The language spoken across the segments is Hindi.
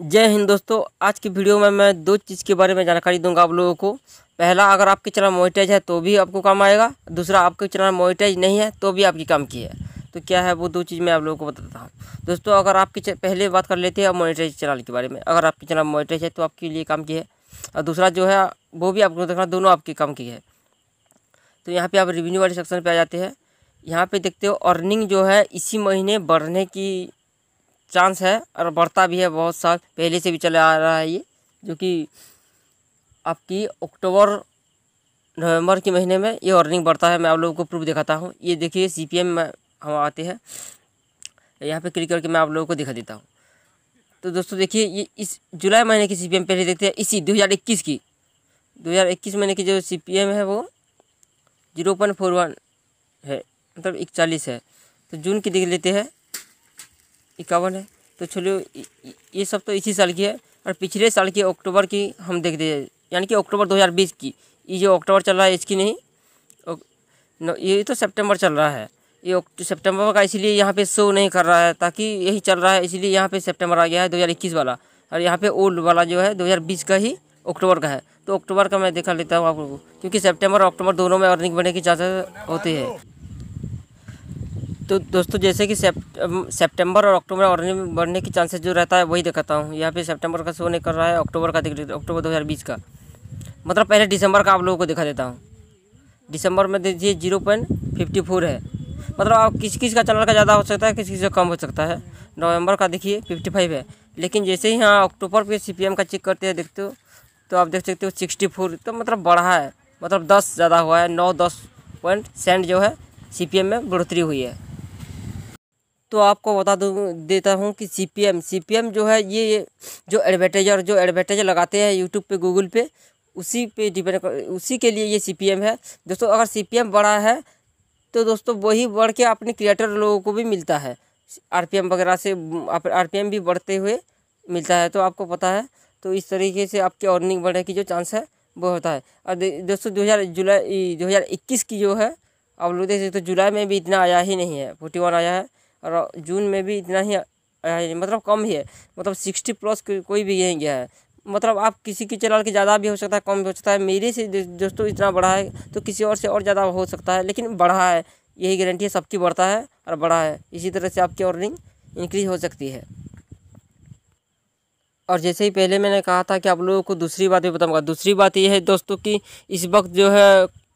जय हिंद दोस्तों आज की वीडियो में मैं दो चीज़ के बारे में जानकारी दूंगा आप लोगों को पहला अगर आपके चैनल मोइटाइज है तो भी आपको काम आएगा दूसरा आपके चैनल मोइटाइज नहीं है तो भी आपकी काम की है तो क्या है वो दो चीज़ मैं आप लोगों को बताता हूँ दोस्तों अगर आपके पहले बात कर लेते हैं मोनिटाइज चैनल के बारे में अगर आपके चैनल मोनिटाइज है तो आपके लिए काम की है और दूसरा जो है वो भी आपको देखना दोनों आपके काम की है तो यहाँ पर आप रिवेन्यू वाले सेक्शन पर आ जाते हैं यहाँ पर देखते हो अर्निंग जो है इसी महीने बढ़ने की चांस है और बढ़ता भी है बहुत साल पहले से भी चला आ रहा है ये जो कि आपकी अक्टूबर नवंबर के महीने में ये अर्निंग बढ़ता है मैं आप लोगों को प्रूफ दिखाता हूँ ये देखिए सी पी एम में हम आते हैं यहाँ पे क्लिक करके मैं आप लोगों को दिखा देता हूँ तो दोस्तों देखिए ये इस जुलाई महीने की सी पी एम पहले देखते हैं इसी दो हज़ार इक्कीस की दो हज़ार इक्कीस महीने की जो सी पी एम है वो जीरो पॉइंट फोर वन है मतलब इकचालीस है तो जून की देख लेते हैं इक्यावन है तो चलिए ये सब तो इसी साल की है और पिछले साल की अक्टूबर की हम देख दिए यानी कि अक्टूबर 2020 की ये जो अक्टूबर चल रहा है इसकी नहीं ये तो सितंबर चल रहा है ये सितंबर का इसलिए यहाँ पे शो नहीं कर रहा है ताकि यही चल रहा है इसलिए यहाँ पे सितंबर आ गया है 2021 वाला और यहाँ पे ओल्ड वाला जो है 2020 का ही अक्टूबर का है तो अक्टूबर का मैं देखा लेता हूँ आप लोगों को क्योंकि सेप्टेम्बर और अक्टूबर दोनों में अर्निंग बढ़ने की ज़्यादा होती है तो दोस्तों जैसे कि सितंबर और अक्टूबर और बढ़ने की चांसेस जो रहता है वही दिखाता हूँ यहाँ पे सितंबर का शो नहीं कर रहा है अक्टूबर का दिख अक्टूबर 2020 का मतलब पहले दिसंबर का आप लोगों को दिखा देता हूँ दिसंबर में देखिए जीरो पॉइंट फिफ्टी फोर है मतलब आप किस किस का चैनल का ज़्यादा हो सकता है किस किस का कम हो सकता है नवंबर का देखिए फिफ्टी फाइव है लेकिन जैसे ही यहाँ अक्टूबर पर सी का चेक करते हैं देखते हो तो आप देख सकते हो सिक्सटी फोर तो मतलब बढ़ा है मतलब दस ज़्यादा हुआ है नौ दस पॉइंट सेंट जो है सी में बढ़ोतरी हुई है तो आपको बता दूँ देता हूँ कि C P M C P M जो है ये जो एडवर्टाइजर जो एडवर्टाइजर लगाते हैं यूट्यूब पे गूगल पे उसी पे डिपेंड उसी के लिए ये सी पी एम है दोस्तों अगर सी पी एम बड़ा है तो दोस्तों वही बढ़ के अपने क्रिएटर लोगों को भी मिलता है आर पी एम वगैरह से आर पी एम भी बढ़ते हुए मिलता है तो आपको पता है तो इस तरीके से आपकी अर्निंग बढ़ने की जो चांस है वो होता है और दोस्तों दो हज़ार जुलाई दो हज़ार इक्कीस की जो है आप लोग देख सकते हो तो जुलाई में भी इतना आया ही नहीं है फोर्टी वन आया है और जून में भी इतना ही मतलब कम ही है मतलब सिक्सटी प्लस कोई भी यही गया है मतलब आप किसी की चला के ज़्यादा भी हो सकता है कम भी हो सकता है मेरे से दोस्तों इतना बढ़ा है तो किसी और से और ज़्यादा हो सकता है लेकिन बढ़ा है यही गारंटी है सबकी बढ़ता है और बढ़ा है इसी तरह से आपकी अर्निंग इंक्रीज हो सकती है और जैसे ही पहले मैंने कहा था कि आप लोगों को दूसरी बात भी बताऊंगा दूसरी बात यह है दोस्तों कि इस वक्त जो है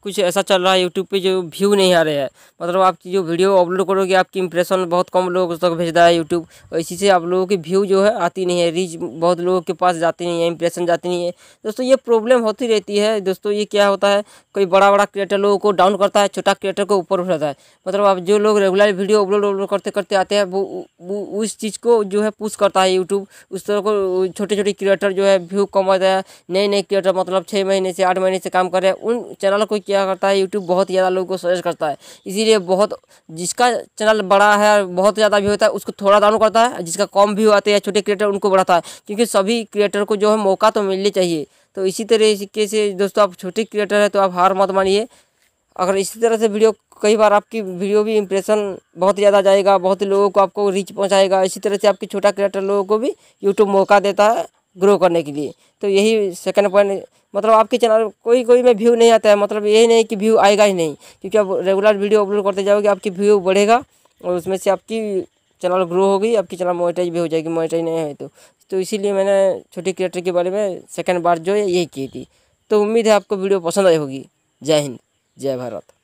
कुछ ऐसा चल रहा है यूट्यूब पे जो व्यू नहीं आ रहे हैं मतलब आप जो वीडियो अपलोड करोगे आपकी इंप्रेशन बहुत कम लोगों तक भेज रहा है यूट्यूब इसी से आप लोगों की व्यू जो है आती नहीं है रीच बहुत लोगों के पास जाती नहीं है इंप्रेशन जाती नहीं है दोस्तों ये प्रॉब्लम होती रहती है दोस्तों ये क्या होता है कोई बड़ा बड़ा क्रिएटर लोगों को डाउन करता है छोटा क्रिएटर को ऊपर उठाता है मतलब आप जो लोग रेगुलर वीडियो अपलोड अपलोड करते करते आते हैं वो उस चीज़ को जो है पुश करता है यूट्यूब उस तरह को छोटे छोटे क्रिएटर जो है व्यू कम होता है नए नए क्रिएटर मतलब छः महीने से आठ महीने से काम कर रहे हैं उन चैनल को क्या करता है यूट्यूब बहुत ज़्यादा लोगों को सजेस्ट करता है इसीलिए बहुत जिसका चैनल बड़ा है और बहुत ज़्यादा व्यू होता है उसको थोड़ा डाउन करता है जिसका कम व्यू होता है छोटे क्रिएटर उनको बढ़ाता है क्योंकि सभी क्रिएटर को जो है मौका तो मिलना चाहिए तो इसी तरीके से दोस्तों आप छोटे क्रिएटर है तो आप हार मत मानिए अगर इसी तरह से वीडियो कई बार आपकी वीडियो भी इंप्रेशन बहुत ज़्यादा जाएगा बहुत लोगों को आपको रीच पहुंचाएगा इसी तरह से आपके छोटा क्रिएटर लोगों को भी यूट्यूब मौका देता है ग्रो करने के लिए तो यही सेकंड पॉइंट मतलब आपके चैनल कोई कोई में व्यू नहीं आता है मतलब ये नहीं कि व्यू आएगा ही नहीं क्योंकि आप रेगुलर वीडियो अपलोड करते जाओगे आपकी व्यू बढ़ेगा और उसमें से आपकी चैनल ग्रो होगी आपकी चैनल मोनिटाइज भी हो जाएगी मोनिटाइज नहीं है तो तो इसीलिए मैंने छोटे क्रिएटर के बारे में सेकंड बार जो है यही की थी तो उम्मीद है आपको वीडियो पसंद आई होगी जय हिंद जय भारत